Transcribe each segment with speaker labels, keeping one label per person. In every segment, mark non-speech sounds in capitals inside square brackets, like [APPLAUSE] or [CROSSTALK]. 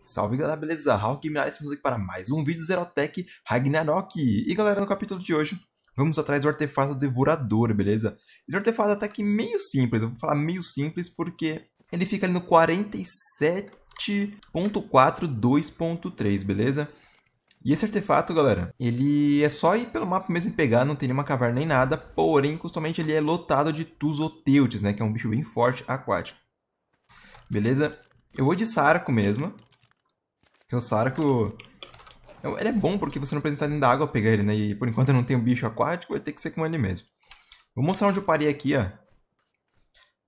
Speaker 1: Salve galera, beleza? Hawk Guimarães, estamos aqui para mais um vídeo Zerotech Ragnarok. E galera, no capítulo de hoje, vamos atrás do artefato devorador, beleza? Ele é um artefato até que meio simples, eu vou falar meio simples porque ele fica ali no 47.4.2.3, beleza? E esse artefato, galera, ele é só ir pelo mapa mesmo e pegar, não tem nenhuma caverna nem nada, porém, costumamente ele é lotado de Tuzoteutes, né, que é um bicho bem forte aquático. Beleza? Eu vou de Sarco mesmo, porque o Sarco. Ele é bom porque você não precisa nem da água pegar ele, né? E por enquanto eu não tenho bicho aquático, vai ter que ser com ele mesmo. Vou mostrar onde eu parei aqui, ó.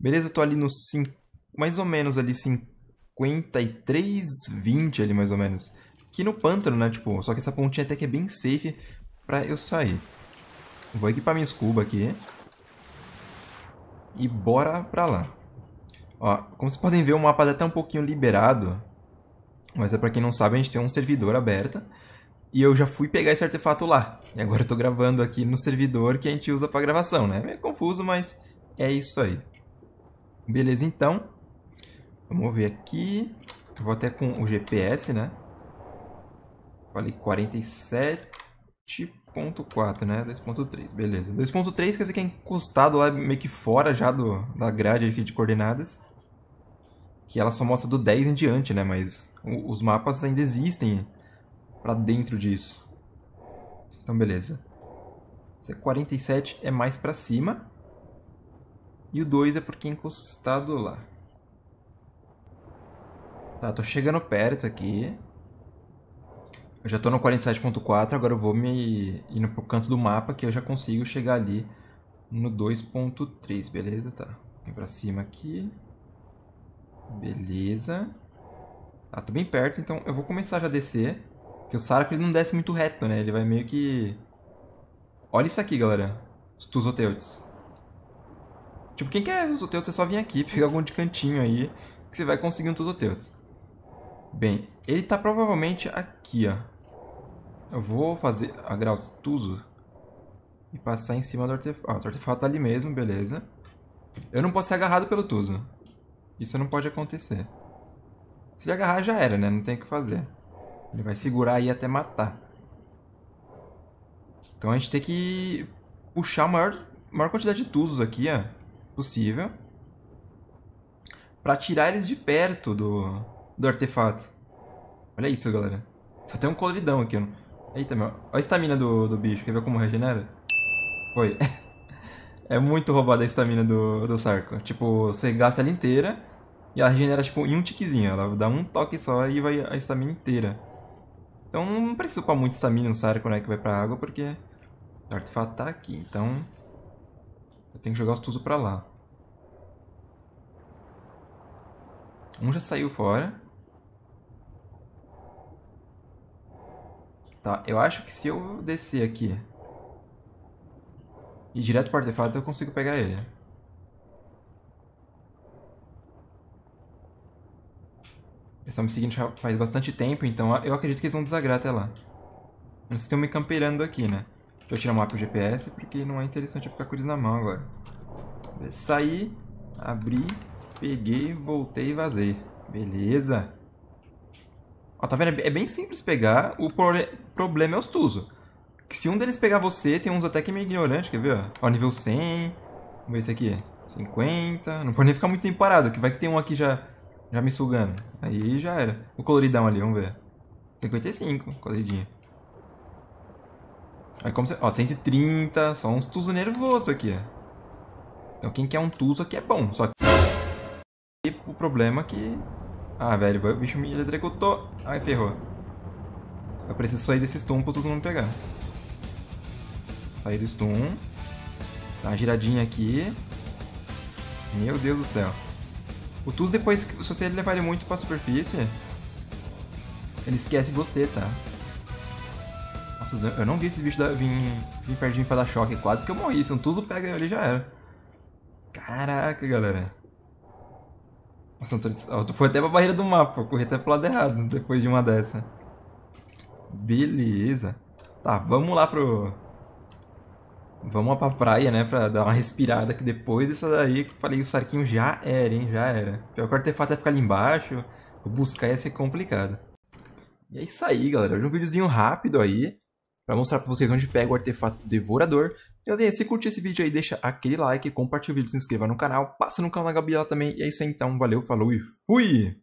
Speaker 1: Beleza, eu tô ali no 5, mais ou menos ali 53, 20 ali mais ou menos. Aqui no pântano, né, tipo, só que essa pontinha até que é bem safe pra eu sair. Vou equipar minha escuba aqui. E bora pra lá. Ó, como vocês podem ver, o mapa tá um pouquinho liberado. Mas é para quem não sabe, a gente tem um servidor aberto e eu já fui pegar esse artefato lá. E agora eu tô gravando aqui no servidor que a gente usa para gravação, né? meio é confuso, mas é isso aí. Beleza, então. Vamos ver aqui. Eu vou até com o GPS, né? Falei 47.4, né? 2.3, beleza. 2.3 quer dizer que é encostado lá meio que fora já do, da grade aqui de coordenadas que ela só mostra do 10 em diante, né? Mas os mapas ainda existem para dentro disso. Então, beleza. 47 é, é mais para cima. E o 2 é porque é encostado lá. Tá, tô chegando perto aqui. Eu já tô no 47.4, agora eu vou me indo pro canto do mapa que eu já consigo chegar ali no 2.3, beleza? Tá. Vem pra cima aqui. Beleza. Ah, tô bem perto, então eu vou começar já a descer. Porque o Sarako ele não desce muito reto, né? Ele vai meio que... Olha isso aqui, galera. Os Tuzoteutes. Tipo, quem quer os Tuzoteutes é só vir aqui, [LAUGHS] pegar algum de cantinho aí, que você vai conseguir um Tuzoteutes. Bem, ele tá provavelmente aqui, ó. Eu vou fazer a Graus Tuzo e passar em cima do artefato. Ah, o artefato tá ali mesmo, beleza. Eu não posso ser agarrado pelo Tuzo. Isso não pode acontecer. Se ele agarrar, já era, né? Não tem o que fazer. Ele vai segurar aí até matar. Então a gente tem que puxar a maior, maior quantidade de Tuzos aqui, ó, possível. Pra tirar eles de perto do, do artefato. Olha isso, galera. Só tem um coloridão aqui, ó. Eita, meu. Olha a estamina do, do bicho. Quer ver como regenera? Foi. [LAUGHS] é muito roubada a estamina do, do Sarco. Tipo, você gasta ela inteira e ela regenera, tipo, em um tiquezinho. Ela dá um toque só e vai a estamina inteira. Então não precisa upar muito estamina no Sire quando é que vai pra água, porque o artefato tá aqui. Então eu tenho que jogar os tuzos pra lá. Um já saiu fora. Tá, eu acho que se eu descer aqui e direto pro artefato eu consigo pegar ele. Eles estão me seguindo já faz bastante tempo, então eu acredito que eles vão desagrar até lá. Eles estão me campeirando aqui, né? Deixa eu tirar o mapa do GPS, porque não é interessante eu ficar com eles na mão agora. Saí, abri, peguei, voltei e vazei. Beleza. Ó, tá vendo? É, é bem simples pegar. O problema é os Tuzo. Que se um deles pegar você, tem uns até que meio ignorante, quer ver? Ó, nível 100. Vamos ver esse aqui. 50. É não pode nem ficar muito tempo parado, que vai que tem um aqui já já me sugando. Aí já era. O coloridão ali, vamos ver. 55, coloridinho. Aí como você... Ó, 130. Só uns tuso nervoso aqui, ó. É. Então quem quer um tuso aqui é bom. Só que... E o problema é que... Ah, velho, o bicho me eletrocutou. Ai, ferrou. Eu preciso sair desse stun para o não me pegar. Sair do stun. Dá uma giradinha aqui. Meu Deus do céu. O Tuz depois, se você levar ele muito pra superfície, ele esquece você, tá? Nossa, eu não vi esses bichos vir, vir perto de mim pra dar choque. Quase que eu morri. Se um Tuzo pega ele já era. Caraca, galera. Nossa, eu foi até pra barreira do mapa. Eu corri até pro lado errado depois de uma dessa. Beleza. Tá, vamos lá pro vamos pra praia, né? Pra dar uma respirada, que depois dessa daí, que falei, o Sarquinho já era, hein? Já era. Pior que o artefato ia é ficar ali embaixo, buscar ia ser complicado. E é isso aí, galera. Hoje é um videozinho rápido aí, pra mostrar pra vocês onde pega o artefato devorador. Galera, então, se curte esse vídeo aí, deixa aquele like, compartilha o vídeo, se inscreva no canal, passa no canal da Gabi lá também. E é isso aí, então. Valeu, falou e fui!